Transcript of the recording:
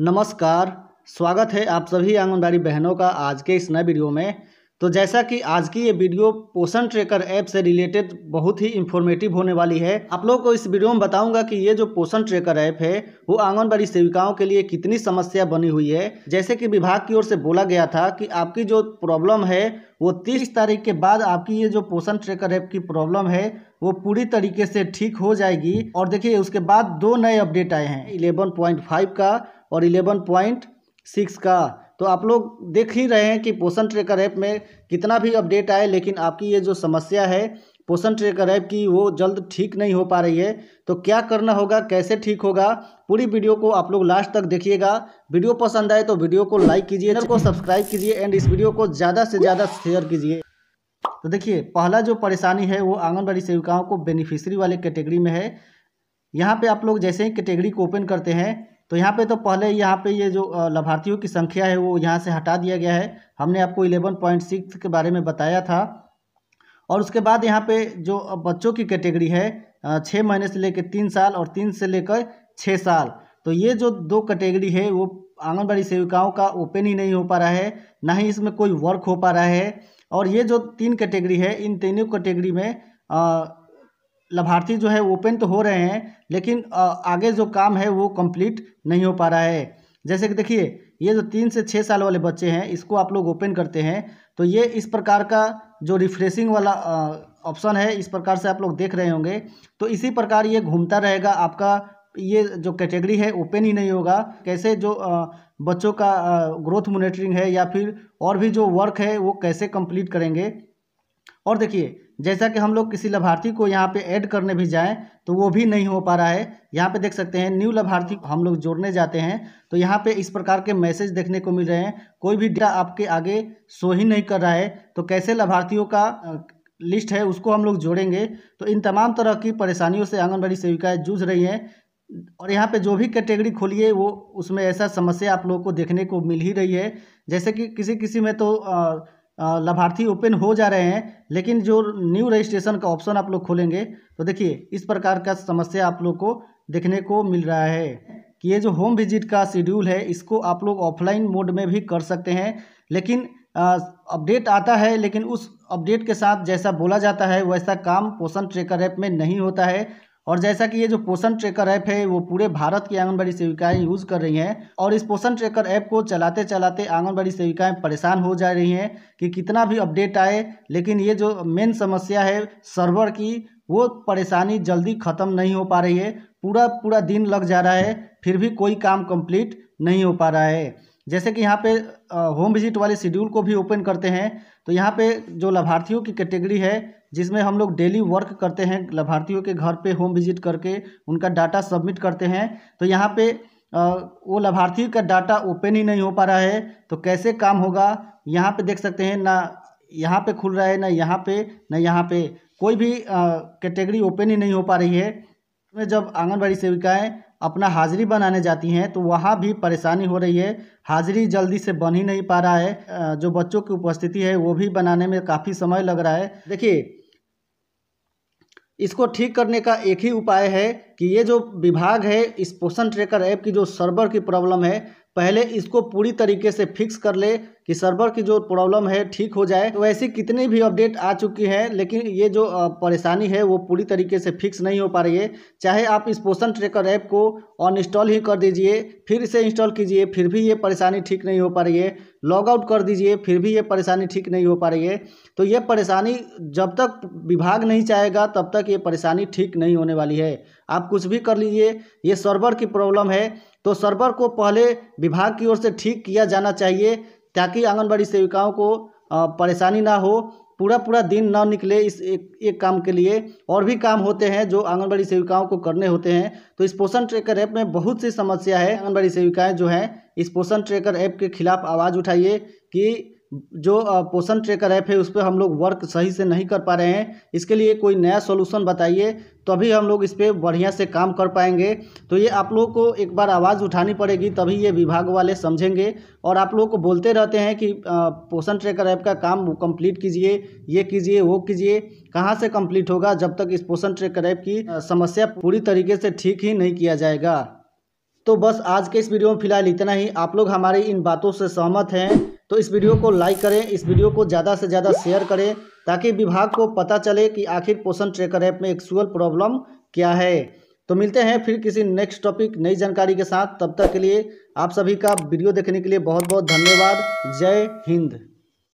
नमस्कार स्वागत है आप सभी आंगनबाड़ी बहनों का आज के इस नए वीडियो में तो जैसा कि आज की ये वीडियो पोषण ट्रेकर ऐप से रिलेटेड बहुत ही इन्फॉर्मेटिव होने वाली है आप लोगों को इस वीडियो में बताऊंगा कि ये जो पोषण ट्रेकर ऐप है वो आंगनबाड़ी सेविकाओं के लिए कितनी समस्या बनी हुई है जैसे कि विभाग की ओर से बोला गया था कि आपकी जो प्रॉब्लम है वो तीस तारीख के बाद आपकी ये जो पोषण ट्रेकर ऐप की प्रॉब्लम है वो पूरी तरीके से ठीक हो जाएगी और देखिए उसके बाद दो नए अपडेट आए हैं इलेवन पॉइंट फाइव का और इलेवन पॉइंट सिक्स का तो आप लोग देख ही रहे हैं कि पोषण ट्रेकर ऐप में कितना भी अपडेट आए लेकिन आपकी ये जो समस्या है पोषण ट्रेकर ऐप की वो जल्द ठीक नहीं हो पा रही है तो क्या करना होगा कैसे ठीक होगा पूरी वीडियो को आप लोग लास्ट तक देखिएगा वीडियो पसंद आए तो वीडियो को लाइक कीजिए चैनल को सब्सक्राइब कीजिए एंड इस वीडियो को ज़्यादा से ज़्यादा शेयर कीजिए तो देखिए पहला जो परेशानी है वो आंगनबाड़ी सेविकाओं को बेनिफिशरी वाले कैटेगरी में है यहाँ पे आप लोग जैसे ही कैटेगरी को ओपन करते हैं तो यहाँ पे तो पहले यहाँ पे ये जो लाभार्थियों की संख्या है वो यहाँ से हटा दिया गया है हमने आपको 11.6 के बारे में बताया था और उसके बाद यहाँ पे जो बच्चों की कैटेगरी है छः महीने से लेकर तीन साल और तीन से लेकर छः साल तो ये जो दो कैटेगरी है वो आंगनबाड़ी सेविकाओं का ओपन ही नहीं हो पा रहा है ना ही इसमें कोई वर्क हो पा रहा है और ये जो तीन कैटेगरी है इन तीनों कैटेगरी में आ, लाभार्थी जो है ओपन तो हो रहे हैं लेकिन आगे जो काम है वो कंप्लीट नहीं हो पा रहा है जैसे कि देखिए ये जो तीन से छः साल वाले बच्चे हैं इसको आप लोग ओपन करते हैं तो ये इस प्रकार का जो रिफ्रेशिंग वाला ऑप्शन है इस प्रकार से आप लोग देख रहे होंगे तो इसी प्रकार ये घूमता रहेगा आपका ये जो कैटेगरी है ओपन ही नहीं होगा कैसे जो बच्चों का ग्रोथ मोनिटरिंग है या फिर और भी जो वर्क है वो कैसे कंप्लीट करेंगे और देखिए जैसा कि हम लोग किसी लाभार्थी को यहाँ पे ऐड करने भी जाएं तो वो भी नहीं हो पा रहा है यहाँ पे देख सकते हैं न्यू लाभार्थी हम लोग जोड़ने जाते हैं तो यहाँ पे इस प्रकार के मैसेज देखने को मिल रहे हैं कोई भी डेटा आपके आगे शो ही नहीं कर रहा है तो कैसे लाभार्थियों का लिस्ट है उसको हम लोग जोड़ेंगे तो इन तमाम तरह की परेशानियों से आंगनबाड़ी सेविकाएँ जूझ रही हैं और यहाँ पे जो भी कैटेगरी खोलिए वो उसमें ऐसा समस्या आप लोगों को देखने को मिल ही रही है जैसे कि किसी किसी में तो आ, लाभार्थी ओपन हो जा रहे हैं लेकिन जो न्यू रजिस्ट्रेशन का ऑप्शन आप लोग खोलेंगे तो देखिए इस प्रकार का समस्या आप लोग को देखने को मिल रहा है कि ये जो होम विजिट का शेड्यूल है इसको आप लोग ऑफलाइन मोड में भी कर सकते हैं लेकिन अपडेट आता है लेकिन उस अपडेट के साथ जैसा बोला जाता है वैसा काम पोषण ट्रेकर ऐप में नहीं होता है और जैसा कि ये जो पोषण ट्रेकर ऐप है वो पूरे भारत की आंगनबाड़ी सेविकाएं यूज़ कर रही हैं और इस पोषण ट्रेकर ऐप को चलाते चलाते आंगनबाड़ी सेविकाएं परेशान हो जा रही हैं कि कितना भी अपडेट आए लेकिन ये जो मेन समस्या है सर्वर की वो परेशानी जल्दी ख़त्म नहीं हो पा रही है पूरा पूरा दिन लग जा रहा है फिर भी कोई काम कम्प्लीट नहीं हो पा रहा है जैसे कि यहाँ पे होम विजिट वाले शेड्यूल को भी ओपन करते हैं तो यहाँ पे जो लाभार्थियों की कैटेगरी है जिसमें हम लोग डेली वर्क करते हैं लाभार्थियों के घर पे होम विजिट करके उनका डाटा सबमिट करते हैं तो यहाँ पे वो लाभार्थी का डाटा ओपन ही नहीं हो पा रहा है तो कैसे काम होगा यहाँ पे देख सकते हैं ना यहाँ पे खुल रहा है ना यहाँ पे ना यहाँ पे कोई भी कैटेगरी ओपन ही नहीं हो पा रही है में जब आंगनबाड़ी सेविकाएँ अपना हाजिरी बनाने जाती हैं तो वहाँ भी परेशानी हो रही है हाजिरी जल्दी से बन ही नहीं पा रहा है जो बच्चों की उपस्थिति है वो भी बनाने में काफ़ी समय लग रहा है देखिए इसको ठीक करने का एक ही उपाय है कि ये जो विभाग है इस पोषण ट्रैकर ऐप की जो सर्वर की प्रॉब्लम है पहले इसको पूरी तरीके से फिक्स कर ले कि सर्वर की जो प्रॉब्लम है ठीक हो जाए तो ऐसी कितनी भी अपडेट आ चुकी है लेकिन ये जो परेशानी है वो पूरी तरीके से फिक्स नहीं हो पा रही है चाहे आप इस पोषण ट्रेकर ऐप को अनइंस्टॉल ही कर दीजिए फिर इसे इंस्टॉल कीजिए फिर भी ये परेशानी ठीक नहीं हो पा रही है लॉग आउट कर दीजिए फिर भी ये परेशानी ठीक नहीं हो पा रही है तो ये परेशानी जब तक विभाग नहीं चाहेगा तब तक ये परेशानी ठीक नहीं होने वाली है आप कुछ भी कर लीजिए ये सर्वर की प्रॉब्लम है तो सर्वर को पहले विभाग की ओर से ठीक किया जाना चाहिए ताकि आंगनबाड़ी सेविकाओं को परेशानी ना हो पूरा पूरा दिन ना निकले इस एक, एक काम के लिए और भी काम होते हैं जो आंगनबाड़ी सेविकाओं को करने होते हैं तो इस पोषण ट्रैकर ऐप में बहुत सी समस्या है आंगनबाड़ी सेविकाएं जो हैं इस पोषण ट्रैकर ऐप के खिलाफ आवाज़ उठाइए कि जो पोषण ट्रेकर ऐप है उस पर हम लोग वर्क सही से नहीं कर पा रहे हैं इसके लिए कोई नया सोल्यूशन बताइए तभी हम लोग इस पर बढ़िया से काम कर पाएंगे तो ये आप लोगों को एक बार आवाज़ उठानी पड़ेगी तभी ये विभाग वाले समझेंगे और आप लोगों को बोलते रहते हैं कि पोषण ट्रेकर ऐप का काम कंप्लीट कीजिए ये कीजिए वो कीजिए कहाँ से कंप्लीट होगा जब तक इस पोषण ट्रेकर ऐप की समस्या पूरी तरीके से ठीक ही नहीं किया जाएगा तो बस आज के इस वीडियो में फिलहाल इतना ही आप लोग हमारी इन बातों से सहमत हैं तो इस वीडियो को लाइक करें इस वीडियो को ज़्यादा से ज़्यादा शेयर करें ताकि विभाग को पता चले कि आखिर पोषण ट्रेकर ऐप में एक्चुअल प्रॉब्लम क्या है तो मिलते हैं फिर किसी नेक्स्ट टॉपिक नई जानकारी के साथ तब तक के लिए आप सभी का वीडियो देखने के लिए बहुत बहुत धन्यवाद जय हिंद